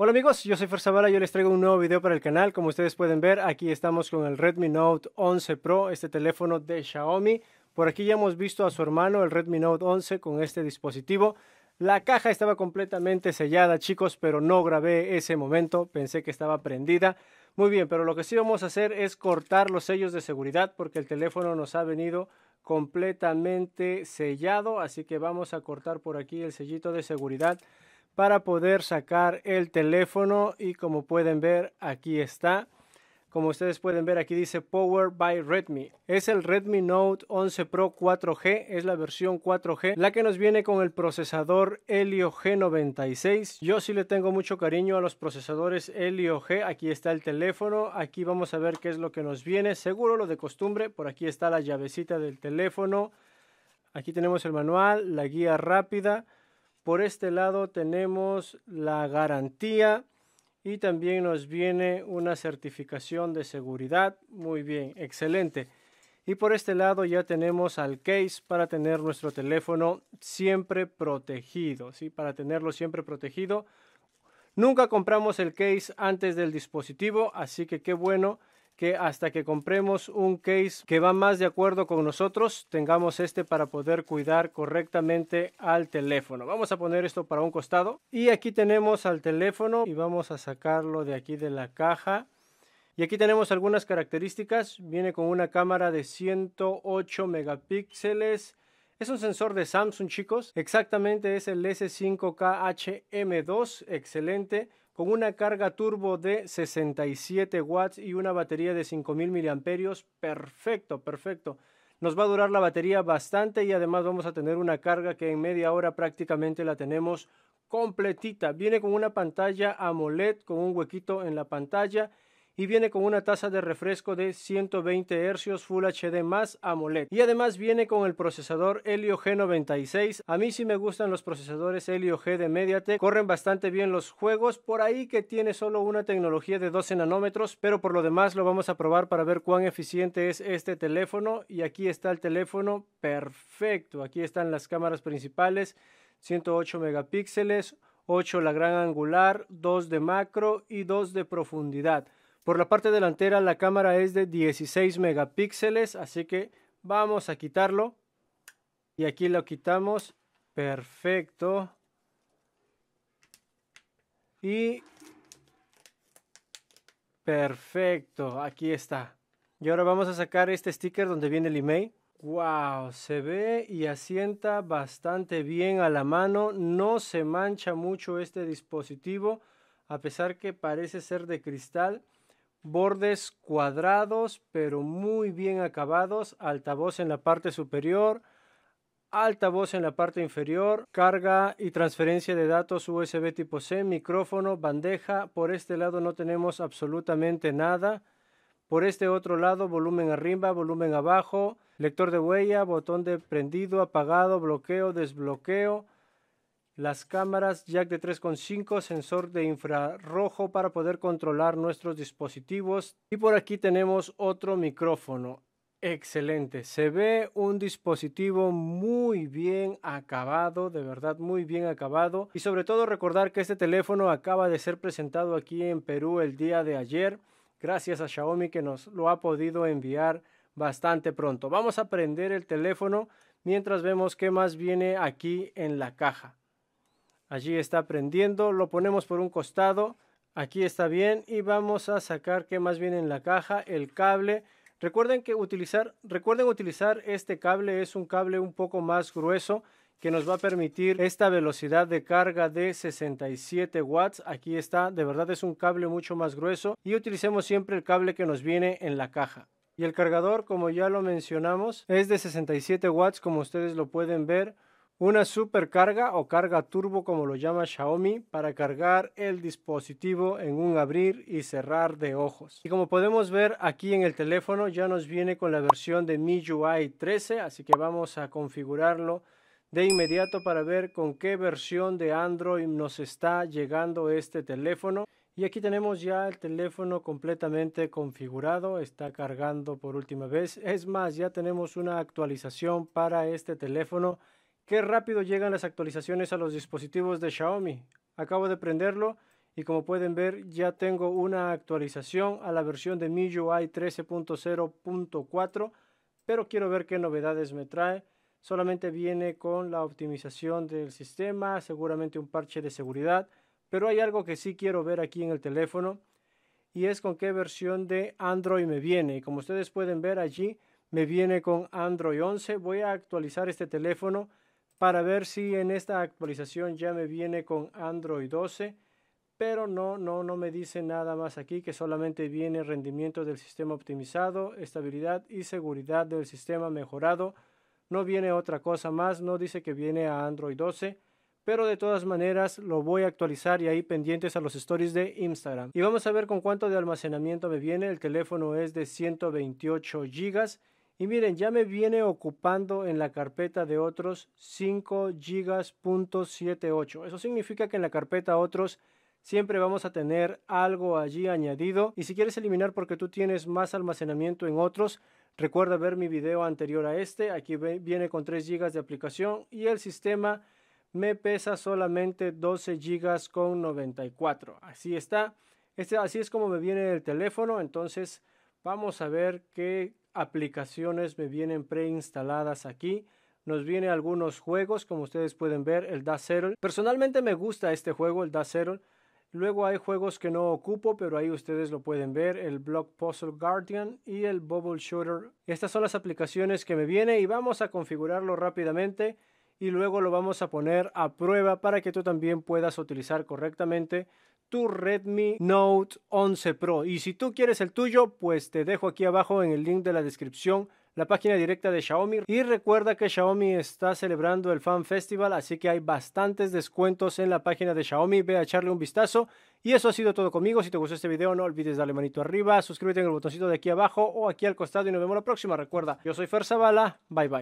Hola amigos, yo soy y yo les traigo un nuevo video para el canal. Como ustedes pueden ver, aquí estamos con el Redmi Note 11 Pro, este teléfono de Xiaomi. Por aquí ya hemos visto a su hermano, el Redmi Note 11, con este dispositivo. La caja estaba completamente sellada, chicos, pero no grabé ese momento, pensé que estaba prendida. Muy bien, pero lo que sí vamos a hacer es cortar los sellos de seguridad porque el teléfono nos ha venido completamente sellado, así que vamos a cortar por aquí el sellito de seguridad para poder sacar el teléfono y como pueden ver aquí está. Como ustedes pueden ver aquí dice Power by Redmi. Es el Redmi Note 11 Pro 4G, es la versión 4G, la que nos viene con el procesador Helio G96. Yo sí le tengo mucho cariño a los procesadores Helio G. Aquí está el teléfono, aquí vamos a ver qué es lo que nos viene. Seguro lo de costumbre, por aquí está la llavecita del teléfono. Aquí tenemos el manual, la guía rápida. Por este lado tenemos la garantía y también nos viene una certificación de seguridad. Muy bien, excelente. Y por este lado ya tenemos al case para tener nuestro teléfono siempre protegido, ¿sí? Para tenerlo siempre protegido. Nunca compramos el case antes del dispositivo, así que qué bueno que hasta que compremos un case que va más de acuerdo con nosotros, tengamos este para poder cuidar correctamente al teléfono. Vamos a poner esto para un costado y aquí tenemos al teléfono y vamos a sacarlo de aquí de la caja. Y aquí tenemos algunas características. Viene con una cámara de 108 megapíxeles. Es un sensor de Samsung, chicos. Exactamente es el S5K HM2. Excelente con una carga turbo de 67 watts y una batería de 5000 miliamperios. Perfecto, perfecto. Nos va a durar la batería bastante y además vamos a tener una carga que en media hora prácticamente la tenemos completita. Viene con una pantalla AMOLED con un huequito en la pantalla y viene con una tasa de refresco de 120 Hz Full HD más AMOLED. Y además viene con el procesador Helio G96. A mí sí me gustan los procesadores Helio G de Mediatek, corren bastante bien los juegos. Por ahí que tiene solo una tecnología de 12 nanómetros, pero por lo demás lo vamos a probar para ver cuán eficiente es este teléfono. Y aquí está el teléfono, perfecto. Aquí están las cámaras principales, 108 megapíxeles. 8 la gran angular, 2 de macro y 2 de profundidad. Por la parte delantera la cámara es de 16 megapíxeles, así que vamos a quitarlo. Y aquí lo quitamos. Perfecto. Y perfecto, aquí está. Y ahora vamos a sacar este sticker donde viene el email. Wow, se ve y asienta bastante bien a la mano. No se mancha mucho este dispositivo, a pesar que parece ser de cristal bordes cuadrados pero muy bien acabados, altavoz en la parte superior, altavoz en la parte inferior, carga y transferencia de datos USB tipo C, micrófono, bandeja, por este lado no tenemos absolutamente nada, por este otro lado volumen arriba, volumen abajo, lector de huella, botón de prendido, apagado, bloqueo, desbloqueo, las cámaras jack de 3.5, sensor de infrarrojo para poder controlar nuestros dispositivos y por aquí tenemos otro micrófono. Excelente, se ve un dispositivo muy bien acabado, de verdad muy bien acabado y sobre todo recordar que este teléfono acaba de ser presentado aquí en Perú el día de ayer gracias a Xiaomi que nos lo ha podido enviar bastante pronto. Vamos a prender el teléfono mientras vemos qué más viene aquí en la caja. Allí está prendiendo, lo ponemos por un costado, aquí está bien y vamos a sacar que más viene en la caja el cable. Recuerden que utilizar, recuerden utilizar este cable, es un cable un poco más grueso que nos va a permitir esta velocidad de carga de 67 watts. Aquí está, de verdad es un cable mucho más grueso y utilicemos siempre el cable que nos viene en la caja. Y el cargador, como ya lo mencionamos, es de 67 watts, como ustedes lo pueden ver una supercarga o carga turbo como lo llama Xiaomi para cargar el dispositivo en un abrir y cerrar de ojos. Y como podemos ver aquí en el teléfono ya nos viene con la versión de MIUI 13, así que vamos a configurarlo de inmediato para ver con qué versión de Android nos está llegando este teléfono. Y aquí tenemos ya el teléfono completamente configurado, está cargando por última vez. Es más, ya tenemos una actualización para este teléfono Qué rápido llegan las actualizaciones a los dispositivos de Xiaomi. Acabo de prenderlo y como pueden ver ya tengo una actualización a la versión de MIUI 13.0.4, pero quiero ver qué novedades me trae. Solamente viene con la optimización del sistema, seguramente un parche de seguridad, pero hay algo que sí quiero ver aquí en el teléfono y es con qué versión de Android me viene. como ustedes pueden ver allí, me viene con Android 11. Voy a actualizar este teléfono para ver si en esta actualización ya me viene con Android 12 pero no, no, no me dice nada más aquí que solamente viene rendimiento del sistema optimizado, estabilidad y seguridad del sistema mejorado. No viene otra cosa más, no dice que viene a Android 12, pero de todas maneras lo voy a actualizar y ahí pendientes a los stories de Instagram. Y vamos a ver con cuánto de almacenamiento me viene, el teléfono es de 128 GB y miren, ya me viene ocupando en la carpeta de otros 5 GB.78. Eso significa que en la carpeta otros siempre vamos a tener algo allí añadido. Y si quieres eliminar porque tú tienes más almacenamiento en otros, recuerda ver mi video anterior a este. Aquí viene con 3 gigas de aplicación y el sistema me pesa solamente 12 gigas con 94. Así está. Este, así es como me viene el teléfono. Entonces vamos a ver qué aplicaciones me vienen preinstaladas aquí. Nos viene algunos juegos, como ustedes pueden ver, el Da Personalmente me gusta este juego, el Da Luego hay juegos que no ocupo, pero ahí ustedes lo pueden ver, el Block Puzzle Guardian y el Bubble Shooter. Estas son las aplicaciones que me viene y vamos a configurarlo rápidamente y luego lo vamos a poner a prueba para que tú también puedas utilizar correctamente tu Redmi Note 11 Pro. Y si tú quieres el tuyo, pues te dejo aquí abajo en el link de la descripción la página directa de Xiaomi. Y recuerda que Xiaomi está celebrando el Fan Festival, así que hay bastantes descuentos en la página de Xiaomi. Ve a echarle un vistazo. Y eso ha sido todo conmigo. Si te gustó este video, no olvides darle manito arriba, suscríbete en el botoncito de aquí abajo o aquí al costado y nos vemos la próxima. Recuerda, yo soy Fer Zavala. Bye bye.